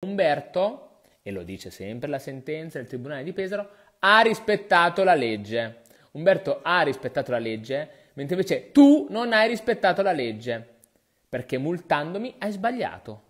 Umberto, e lo dice sempre la sentenza del Tribunale di Pesaro, ha rispettato la legge. Umberto ha rispettato la legge, mentre invece tu non hai rispettato la legge, perché multandomi hai sbagliato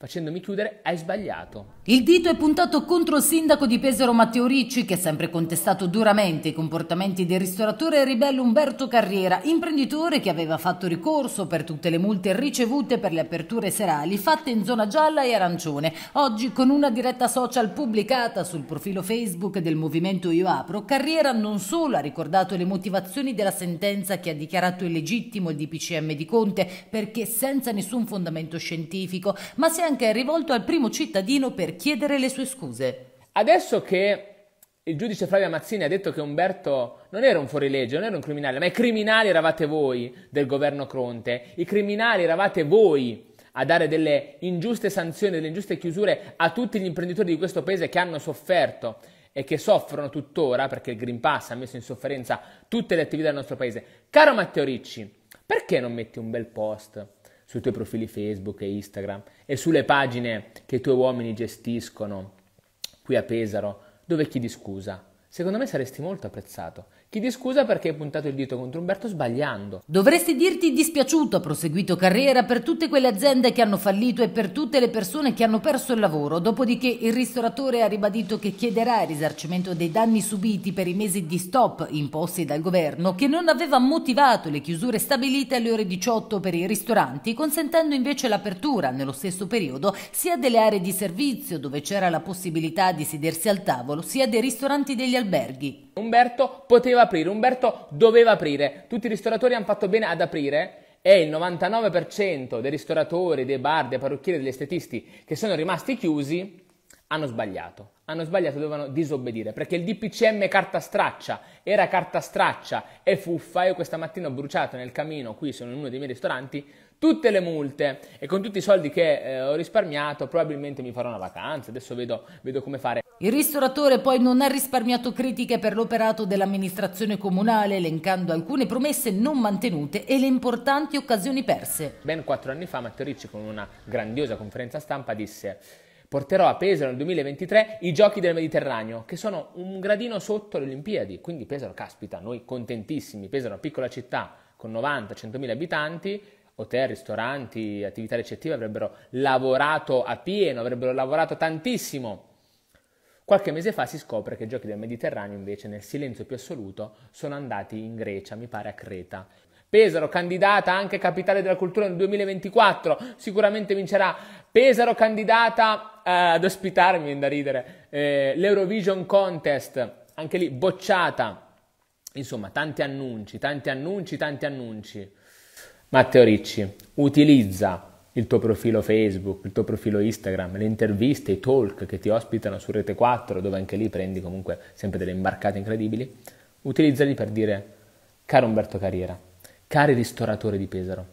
facendomi chiudere, hai sbagliato. Il dito è puntato contro il sindaco di Pesaro Matteo Ricci, che ha sempre contestato duramente i comportamenti del ristoratore ribello Umberto Carriera, imprenditore che aveva fatto ricorso per tutte le multe ricevute per le aperture serali fatte in zona gialla e arancione. Oggi, con una diretta social pubblicata sul profilo Facebook del movimento Io Apro, Carriera non solo ha ricordato le motivazioni della sentenza che ha dichiarato illegittimo il DPCM di Conte perché senza nessun fondamento scientifico, ma si è Frank è rivolto al primo cittadino per chiedere le sue scuse. Adesso che il giudice Flavia Mazzini ha detto che Umberto non era un fuorilegge, non era un criminale, ma i criminali eravate voi del governo Conte, i criminali eravate voi a dare delle ingiuste sanzioni, delle ingiuste chiusure a tutti gli imprenditori di questo paese che hanno sofferto e che soffrono tuttora perché il Green Pass ha messo in sofferenza tutte le attività del nostro paese. Caro Matteo Ricci, perché non metti un bel post sui tuoi profili Facebook e Instagram e sulle pagine che i tuoi uomini gestiscono qui a Pesaro dove chiedi scusa Secondo me saresti molto apprezzato. Chiedi scusa perché hai puntato il dito contro Umberto sbagliando. Dovresti dirti dispiaciuto, ha proseguito carriera, per tutte quelle aziende che hanno fallito e per tutte le persone che hanno perso il lavoro. Dopodiché il ristoratore ha ribadito che chiederà il risarcimento dei danni subiti per i mesi di stop imposti dal governo, che non aveva motivato le chiusure stabilite alle ore 18 per i ristoranti, consentendo invece l'apertura nello stesso periodo sia delle aree di servizio dove c'era la possibilità di sedersi al tavolo, sia dei ristoranti degli alberghi. Umberto poteva aprire, Umberto doveva aprire, tutti i ristoratori hanno fatto bene ad aprire e il 99% dei ristoratori, dei bar, dei parrucchieri, degli estetisti che sono rimasti chiusi hanno sbagliato. Hanno sbagliato, dovevano disobbedire perché il DPCM carta straccia era carta straccia e fuffa. Io questa mattina ho bruciato nel camino qui, sono in uno dei miei ristoranti, tutte le multe e con tutti i soldi che eh, ho risparmiato probabilmente mi farò una vacanza, adesso vedo, vedo come fare. Il ristoratore poi non ha risparmiato critiche per l'operato dell'amministrazione comunale, elencando alcune promesse non mantenute e le importanti occasioni perse. Ben quattro anni fa Matteo Ricci con una grandiosa conferenza stampa disse porterò a Pesaro nel 2023 i giochi del Mediterraneo, che sono un gradino sotto le Olimpiadi. Quindi Pesaro, caspita, noi contentissimi, Pesaro è una piccola città con 90-100.000 abitanti, hotel, ristoranti, attività ricettive avrebbero lavorato a pieno, avrebbero lavorato tantissimo. Qualche mese fa si scopre che i giochi del Mediterraneo invece nel silenzio più assoluto sono andati in Grecia, mi pare a Creta. Pesaro candidata anche capitale della cultura nel 2024, sicuramente vincerà. Pesaro candidata eh, ad ospitarmi, viene da ridere, eh, l'Eurovision Contest, anche lì bocciata. Insomma, tanti annunci, tanti annunci, tanti annunci. Matteo Ricci, utilizza il tuo profilo Facebook, il tuo profilo Instagram, le interviste, i talk che ti ospitano su Rete 4, dove anche lì prendi comunque sempre delle imbarcate incredibili, utilizzali per dire, caro Umberto Carriera, cari ristoratori di Pesaro,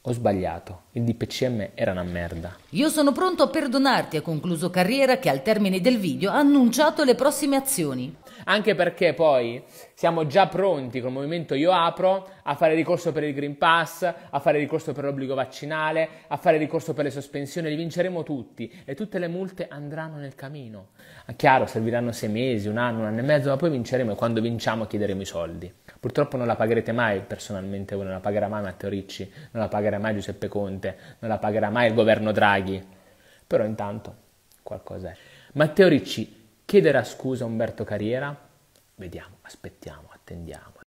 ho sbagliato, il DPCM era una merda. Io sono pronto a perdonarti, ha concluso Carriera che al termine del video ha annunciato le prossime azioni. Anche perché poi siamo già pronti col movimento Io Apro a fare ricorso per il Green Pass, a fare ricorso per l'obbligo vaccinale, a fare ricorso per le sospensioni, li vinceremo tutti e tutte le multe andranno nel camino. Ah, chiaro, serviranno sei mesi, un anno, un anno e mezzo, ma poi vinceremo e quando vinciamo chiederemo i soldi. Purtroppo non la pagherete mai personalmente, voi non la pagherà mai Matteo Ricci, non la pagherà mai Giuseppe Conte sicuramente non la pagherà mai il governo Draghi, però intanto qualcosa è. Matteo Ricci chiederà scusa a Umberto Carriera? Vediamo, aspettiamo, attendiamo,